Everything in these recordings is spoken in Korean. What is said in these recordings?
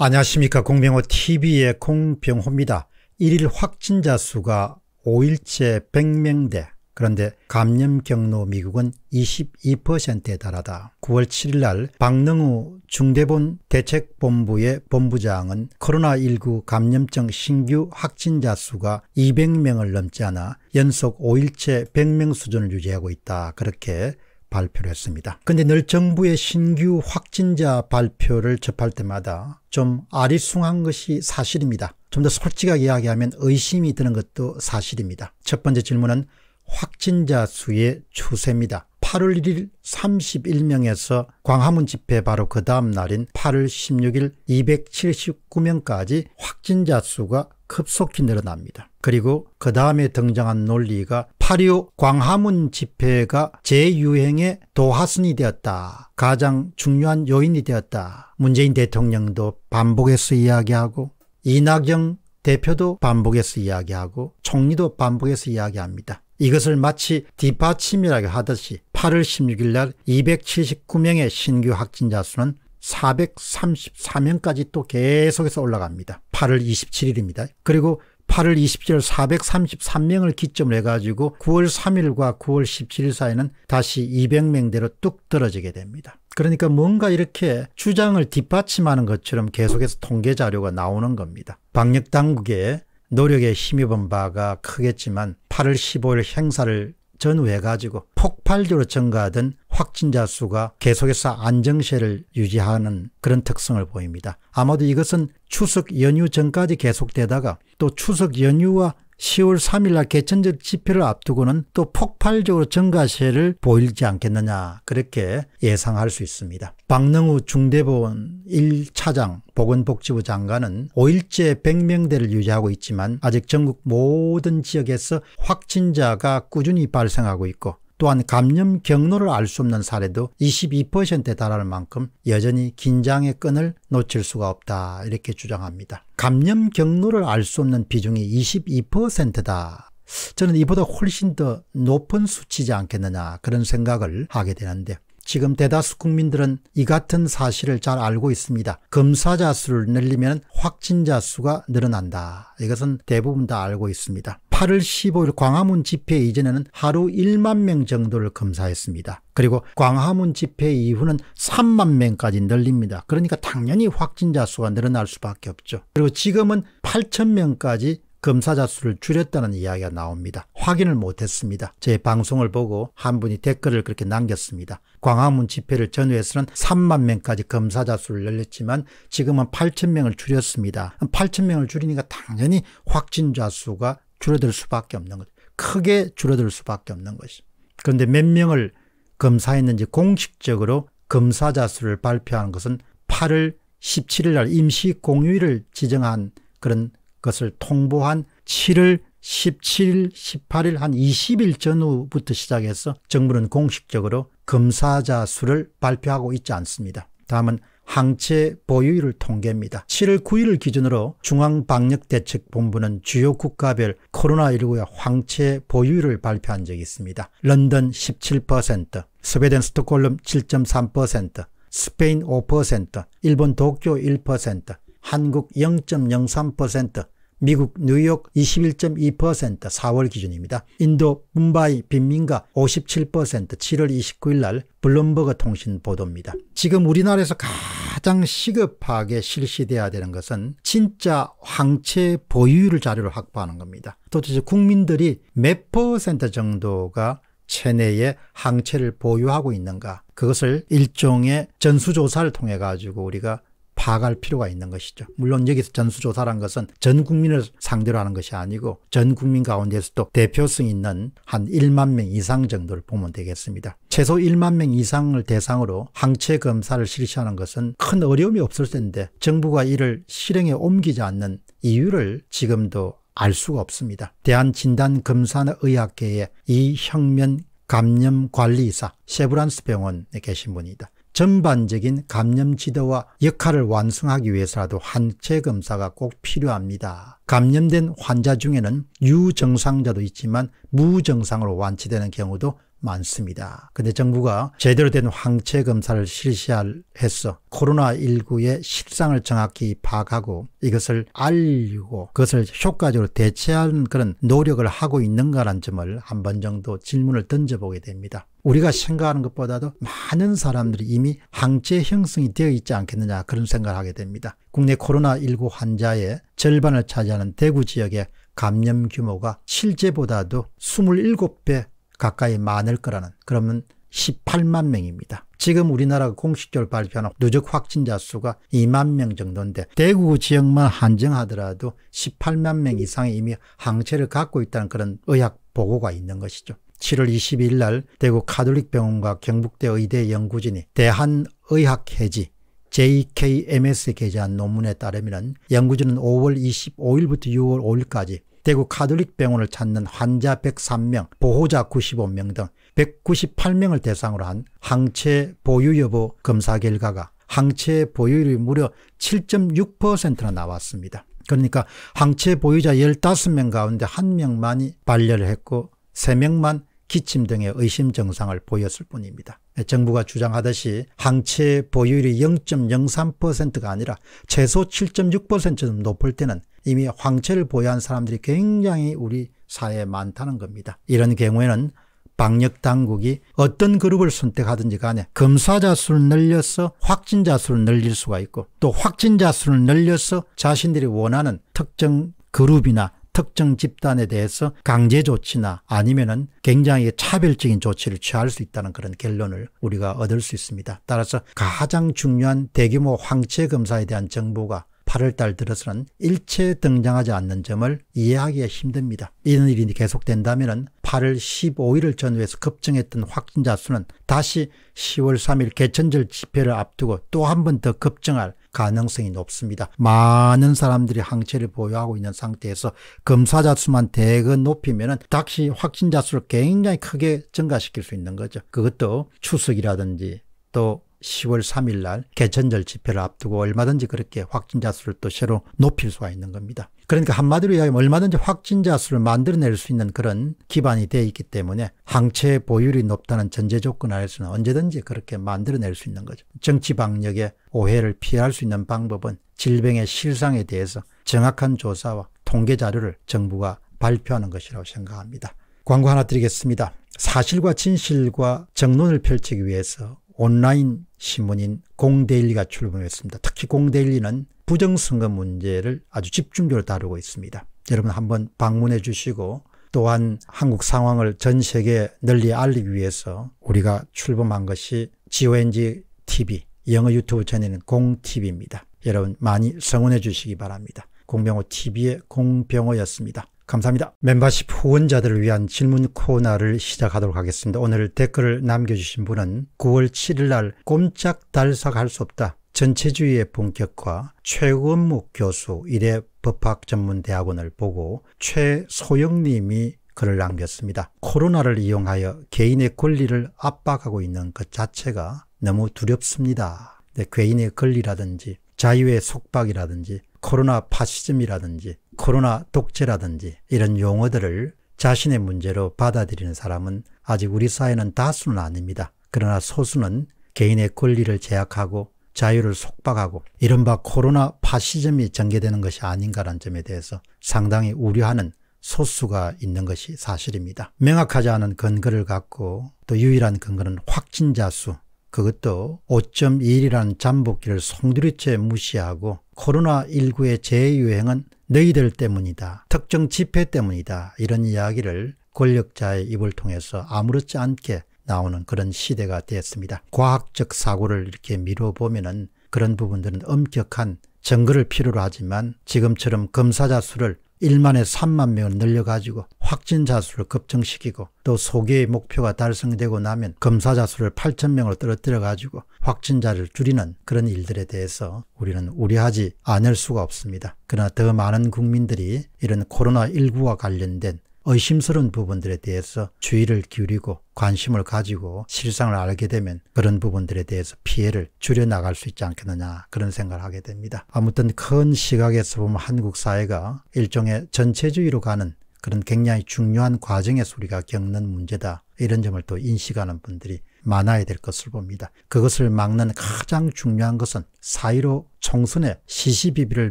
안녕하십니까 공병호TV의 공병호입니다. 1일 확진자 수가 5일째 100명대 그런데 감염 경로 미국은 22%에 달하다. 9월 7일 날 박능우 중대본 대책본부의 본부장은 코로나19 감염증 신규 확진자 수가 200명을 넘지 않아 연속 5일째 100명 수준을 유지하고 있다. 그렇게 발표를 했습니다. 그런데늘 정부의 신규 확진자 발표를 접할 때마다 좀 아리숭한 것이 사실입니다. 좀 더 솔직하게 이야기하면 의심이 드는 것도 사실입니다. 첫 번째 질문은 확진자 수의 추세입니다. 8월 1일 31명에서 광화문 집회 바로 그 다음 날인 8월 16일 279명까지 확진자 수가 급속히 늘어납니다. 그리고 그 다음에 등장한 논리가 8.25 광화문 집회가 재유행의 도하선이 되었다. 가장 중요한 요인이 되었다. 문재인 대통령도 반복해서 이야기하고 이낙연 대표도 반복해서 이야기하고 총리도 반복해서 이야기합니다. 이것을 마치 뒷받침이라고 하듯이 8월 16일 날 279명의 신규 확진자 수는 434명까지 또 계속해서 올라갑니다. 8월 27일입니다. 그리고 8월 20일 433명을 기점으로 해가지고 9월 3일과 9월 17일 사이는 다시 200명대로 뚝 떨어지게 됩니다. 그러니까 뭔가 이렇게 주장을 뒷받침하는 것처럼 계속해서 통계 자료가 나오는 겁니다. 방역 당국의 노력에 힘입은 바가 크겠지만 8월 15일 행사를 전후해가지고 폭발적으로 증가하던 확진자 수가 계속해서 안정세를 유지하는 그런 특성을 보입니다. 아마도 이것은 추석 연휴 전까지 계속되다가 또 추석 연휴와 10월 3일날 개천절 집회를 앞두고는 또 폭발적으로 증가세를 보이지 않겠느냐 그렇게 예상할 수 있습니다. 박능우 중대본 1차장 보건복지부 장관은 5일째 100명대를 유지하고 있지만 아직 전국 모든 지역에서 확진자가 꾸준히 발생하고 있고 또한 감염 경로를 알 수 없는 사례도 22%에 달할 만큼 여전히 긴장의 끈을 놓칠 수가 없다 이렇게 주장합니다. 감염 경로를 알 수 없는 비중이 22%다. 저는 이보다 훨씬 더 높은 수치지 않겠느냐 그런 생각을 하게 되는데 지금 대다수 국민들은 이 같은 사실을 잘 알고 있습니다. 검사자 수를 늘리면 확진자 수가 늘어난다. 이것은 대부분 다 알고 있습니다. 8월 15일 광화문 집회 이전에는 하루 1만 명 정도를 검사했습니다. 그리고 광화문 집회 이후는 3만 명까지 늘립니다. 그러니까 당연히 확진자 수가 늘어날 수밖에 없죠. 그리고 지금은 8천 명까지 검사자 수를 줄였다는 이야기가 나옵니다. 확인을 못했습니다. 제 방송을 보고 한 분이 댓글을 그렇게 남겼습니다. 광화문 집회를 전후해서는 3만 명까지 검사자 수를 늘렸지만 지금은 8천 명을 줄였습니다. 8천 명을 줄이니까 당연히 확진자 수가 줄어들 수밖에 없는 것. 크게 줄어들 수밖에 없는 것이. 그런데 몇 명을 검사했는지 공식적으로 검사자 수를 발표하는 것은 8월 17일 날 임시 공휴일을 지정한 그런 것을 통보한 7월 17일, 18일 한 20일 전후부터 시작해서 정부는 공식적으로 검사자 수를 발표하고 있지 않습니다. 다음은 항체 보유율 을 통계입니다. 7월 9일을 기준으로 중앙방역대책본부는 주요 국가별 코로나19의 항체 보유율을 발표한 적이 있습니다. 런던 17%, 스웨덴 스톡홀름 7.3%, 스페인 5%, 일본 도쿄 1%, 한국 0.03%, 미국 뉴욕 21.2% 4월 기준입니다. 인도 문바이 빈민가 57% 7월 29일 날 블룸버그 통신 보도입니다. 지금 우리나라에서 가장 시급하게 실시돼야 되는 것은 진짜 황체 보유율 자료를 확보하는 겁니다. 도대체 국민들이 몇 퍼센트 정도가 체내에 항체를 보유하고 있는가 그것을 일종의 전수조사를 통해 가지고 우리가 파악할 필요가 있는 것이죠. 물론 여기서 전수조사란 것은 전 국민을 상대로 하는 것이 아니고 전 국민 가운데서도 대표성 있는 한 1만 명 이상 정도를 보면 되겠습니다. 최소 1만 명 이상을 대상으로 항체 검사를 실시하는 것은 큰 어려움이 없을 텐데 정부가 이를 실행에 옮기지 않는 이유를 지금도 알 수가 없습니다. 대한진단검사의학계의이혁면감염관리사 세브란스 병원에 계신 분이다. 전반적인 감염 지도와 역할을 완성하기 위해서라도 한체 검사가 꼭 필요합니다. 감염된 환자 중에는 유정상자도 있지만 무정상으로 완치되는 경우도 많습니다. 근데 정부가 제대로 된 황체 검사를 실시해서 할 코로나19의 실상을 정확히 파악하고 이것을 알리고 그것을 효과적으로 대체하는 그런 노력을 하고 있는가란 점을 한 번 정도 질문을 던져보게 됩니다. 우리가 생각하는 것보다도 많은 사람들이 이미 항체 형성이 되어 있지 않겠느냐 그런 생각을 하게 됩니다. 국내 코로나19 환자의 절반을 차지하는 대구 지역의 감염 규모가 실제보다도 27배 가까이 많을 거라는 그러면 18만 명입니다. 지금 우리나라가 공식적으로 발표한 누적 확진자 수가 2만 명 정도인데 대구 지역만 한정하더라도 18만 명 이상이 이미 항체를 갖고 있다는 그런 의학 보고가 있는 것이죠. 7월 22일 날 대구 카톨릭병원과 경북대 의대 연구진이 대한의학회지 j k m s 게재한 논문에 따르면 연구진은 5월 25일부터 6월 5일까지 대구 카톨릭 병원을 찾는 환자 103명, 보호자 95명 등 198명을 대상으로 한 항체 보유 여부 검사 결과가 항체 보유율이 무려 7.6%나 나왔습니다. 그러니까 항체 보유자 15명 가운데 1명만이 발열 했고 3명만 기침 등의 의심 증상을 보였을 뿐입니다. 정부가 주장하듯이 항체 보유율이 0.03%가 아니라 최소 7.6% 높을 때는 이미 황체를 보유한 사람들이 굉장히 우리 사회에 많다는 겁니다. 이런 경우에는 방역 당국이 어떤 그룹을 선택하든지 간에 검사자 수를 늘려서 확진자 수를 늘릴 수가 있고 또 확진자 수를 늘려서 자신들이 원하는 특정 그룹이나 특정 집단에 대해서 강제 조치나 아니면은 굉장히 차별적인 조치를 취할 수 있다는 그런 결론을 우리가 얻을 수 있습니다. 따라서 가장 중요한 대규모 황체 검사에 대한 정보가 8월달 들어서는 일체 등장하지 않는 점을 이해하기가 힘듭니다. 이런 일이 계속된다면 8월 15일을 전후해서 급증했던 확진자 수는 다시 10월 3일 개천절 집회를 앞두고 또 한 번 더 급증할 가능성이 높습니다. 많은 사람들이 항체를 보유하고 있는 상태에서 검사자 수만 대거 높이면 다시 확진자 수를 굉장히 크게 증가시킬 수 있는 거죠. 그것도 추석이라든지 또 10월 3일 날 개천절 집회를 앞두고 얼마든지 그렇게 확진자 수를 또 새로 높일 수가 있는 겁니다. 그러니까 한마디로 이야기하면 얼마든지 확진자 수를 만들어낼 수 있는 그런 기반이 되어 있기 때문에 항체 보율이 높다는 전제 조건 안에서는 언제든지 그렇게 만들어낼 수 있는 거죠. 정치 방역의 오해를 피할 수 있는 방법은 질병의 실상에 대해서 정확한 조사와 통계 자료를 정부가 발표하는 것이라고 생각합니다. 광고 하나 드리겠습니다. 사실과 진실과 정론을 펼치기 위해서 온라인 신문인 공데일리가 출범했습니다. 특히 공데일리는 부정선거 문제를 아주 집중적으로 다루고 있습니다. 여러분 한번 방문해 주시고 또한 한국 상황을 전 세계 에 널리 알리기 위해서 우리가 출범한 것이 GONG TV 영어 유튜브 채널인 공TV입니다. 여러분 많이 성원해 주시기 바랍니다. 공병호 TV의 공병호였습니다. 감사합니다. 멤버십 후원자들을 위한 질문 코너를 시작하도록 하겠습니다. 오늘 댓글을 남겨주신 분은 9월 7일 날 꼼짝 달싹할 수 없다. 전체주의의 본격과 최근목 교수 이래 법학전문대학원을 보고 최소영님이 글을 남겼습니다. 코로나를 이용하여 개인의 권리를 압박하고 있는 것 자체가 너무 두렵습니다. 개인의 네, 권리라든지 자유의 속박이라든지 코로나 파시즘이라든지 코로나 독재라든지 이런 용어들을 자신의 문제로 받아들이는 사람은 아직 우리 사회는 다수는 아닙니다. 그러나 소수는 개인의 권리를 제약하고 자유를 속박하고 이른바 코로나 파시즘이 전개되는 것이 아닌가라는 점에 대해서 상당히 우려하는 소수가 있는 것이 사실입니다. 명확하지 않은 근거를 갖고 또 유일한 근거는 확진자 수, 그것도 5 1이라는 잠복기를 송두리째 무시하고 코로나19의 재유행은 너희들 때문이다. 특정 집회 때문이다. 이런 이야기를 권력자의 입을 통해서 아무렇지 않게 나오는 그런 시대가 되었습니다. 과학적 사고를 이렇게 미뤄보면은 그런 부분들은 엄격한 증거를 필요로 하지만 지금처럼 검사자 수를 1만에 3만 명을 늘려가지고 확진자 수를 급증시키고 또 소개의 목표가 달성되고 나면 검사자 수를 8천 명으로 떨어뜨려가지고 확진자를 줄이는 그런 일들에 대해서 우리는 우려하지 않을 수가 없습니다. 그러나 더 많은 국민들이 이런 코로나19와 관련된 의심스러운 부분들에 대해서 주의를 기울이고 관심을 가지고 실상을 알게 되면 그런 부분들에 대해서 피해를 줄여나갈 수 있지 않겠느냐 그런 생각을 하게 됩니다. 아무튼 큰 시각에서 보면 한국 사회가 일종의 전체주의로 가는 그런 굉장히 중요한 과정에서 우리가 겪는 문제다. 이런 점을 또 인식하는 분들이 많아야 될 것을 봅니다. 그것을 막는 가장 중요한 것은 사이로 총선에 시시비비를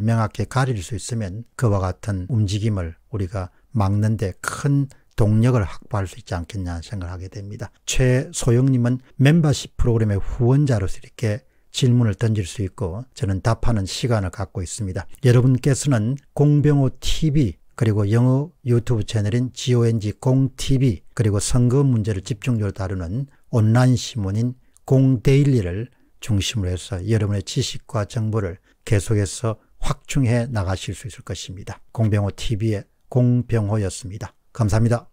명확히 가릴 수 있으면 그와 같은 움직임을 우리가 막는데 큰 동력을 확보할 수 있지 않겠냐 생각하게 됩니다. 최소영님은 멤버십 프로그램의 후원자로서 이렇게 질문을 던질 수 있고 저는 답하는 시간을 갖고 있습니다. 여러분께서는 공병호 TV 그리고 영어 유튜브 채널인 GONG 공TV 그리고 선거 문제를 집중적으로 다루는 온라인 신문인 공데일리를 중심으로 해서 여러분의 지식과 정보를 계속해서 확충해 나가실 수 있을 것입니다. 공병호 TV의 공병호였습니다. 감사합니다.